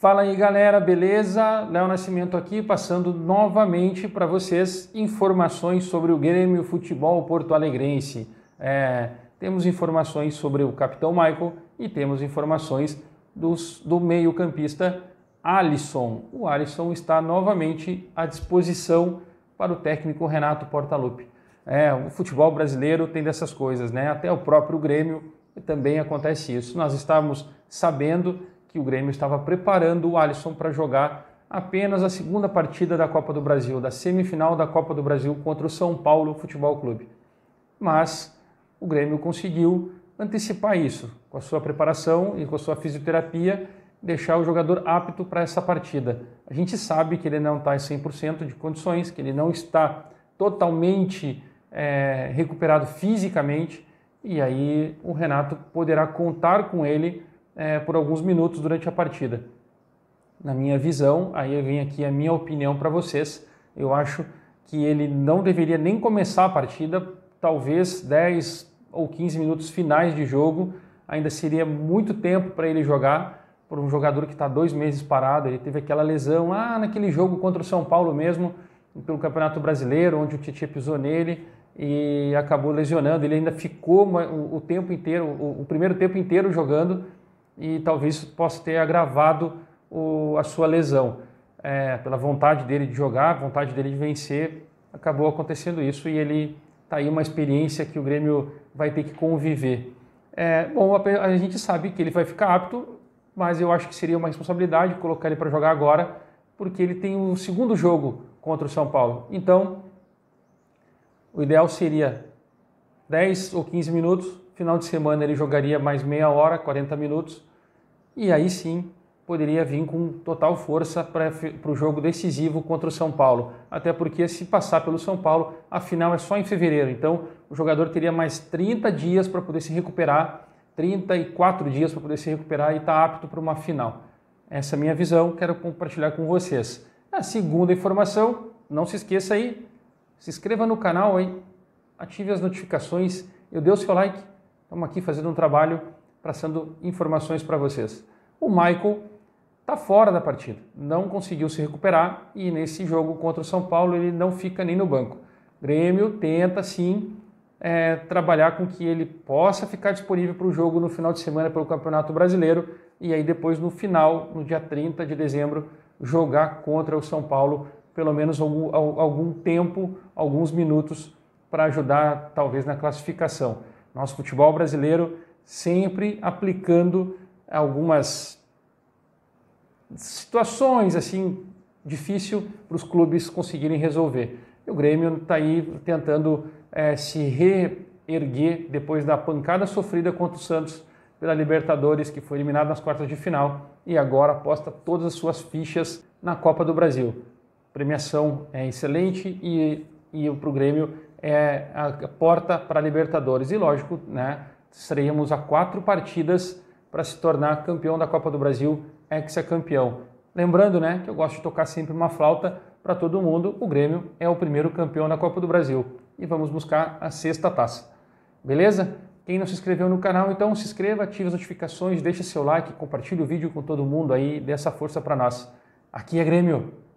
Fala aí galera, beleza? Léo Nascimento aqui, passando novamente para vocês informações sobre o Grêmio Futebol Porto Alegrense. É, temos informações sobre o capitão Michael e temos informações dos, do meio-campista Alisson. O Alisson está novamente à disposição para o técnico Renato Portaluppi. É, o futebol brasileiro tem dessas coisas, né? Até o próprio Grêmio também acontece isso. Nós estávamos sabendo que o Grêmio estava preparando o Alisson para jogar apenas a segunda partida da Copa do Brasil, da semifinal da Copa do Brasil contra o São Paulo Futebol Clube. Mas o Grêmio conseguiu antecipar isso com a sua preparação e com a sua fisioterapia, deixar o jogador apto para essa partida. A gente sabe que ele não está em 100% de condições, que ele não está totalmente é, recuperado fisicamente, e aí o Renato poderá contar com ele é, por alguns minutos durante a partida. Na minha visão, aí vem aqui a minha opinião para vocês, eu acho que ele não deveria nem começar a partida, talvez 10 ou 15 minutos finais de jogo, ainda seria muito tempo para ele jogar, por um jogador que está dois meses parado, ele teve aquela lesão lá naquele jogo contra o São Paulo mesmo, pelo Campeonato Brasileiro, onde o Tietchan pisou nele e acabou lesionando. Ele ainda ficou o tempo inteiro, o primeiro tempo inteiro jogando e talvez possa ter agravado o, a sua lesão. É, pela vontade dele de jogar, vontade dele de vencer, acabou acontecendo isso e ele está aí uma experiência que o Grêmio vai ter que conviver. É, bom, a, a gente sabe que ele vai ficar apto, mas eu acho que seria uma responsabilidade colocar ele para jogar agora, porque ele tem um segundo jogo contra o São Paulo. Então, o ideal seria 10 ou 15 minutos final de semana ele jogaria mais meia hora, 40 minutos, e aí sim poderia vir com total força para o jogo decisivo contra o São Paulo. Até porque, se passar pelo São Paulo, a final é só em fevereiro. Então, o jogador teria mais 30 dias para poder se recuperar, 34 dias para poder se recuperar e estar tá apto para uma final. Essa é a minha visão, quero compartilhar com vocês. A segunda informação, não se esqueça aí, se inscreva no canal aí, ative as notificações, eu dei o seu like Estamos aqui fazendo um trabalho passando informações para vocês. O Michael está fora da partida, não conseguiu se recuperar e nesse jogo contra o São Paulo ele não fica nem no banco. O Grêmio tenta sim é, trabalhar com que ele possa ficar disponível para o jogo no final de semana pelo Campeonato Brasileiro e aí depois no final, no dia 30 de dezembro, jogar contra o São Paulo pelo menos algum, algum tempo, alguns minutos para ajudar talvez na classificação. Nosso futebol brasileiro sempre aplicando algumas situações assim difícil para os clubes conseguirem resolver. E o Grêmio está aí tentando é, se reerguer depois da pancada sofrida contra o Santos pela Libertadores, que foi eliminado nas quartas de final e agora aposta todas as suas fichas na Copa do Brasil. A premiação é excelente e, e para o Grêmio é a porta para a Libertadores. E lógico, né, estaríamos a quatro partidas para se tornar campeão da Copa do Brasil, ex-campeão. Lembrando né, que eu gosto de tocar sempre uma flauta para todo mundo, o Grêmio é o primeiro campeão da Copa do Brasil e vamos buscar a sexta taça. Beleza? Quem não se inscreveu no canal, então se inscreva, ative as notificações, deixa seu like, compartilhe o vídeo com todo mundo aí, dê essa força para nós. Aqui é Grêmio!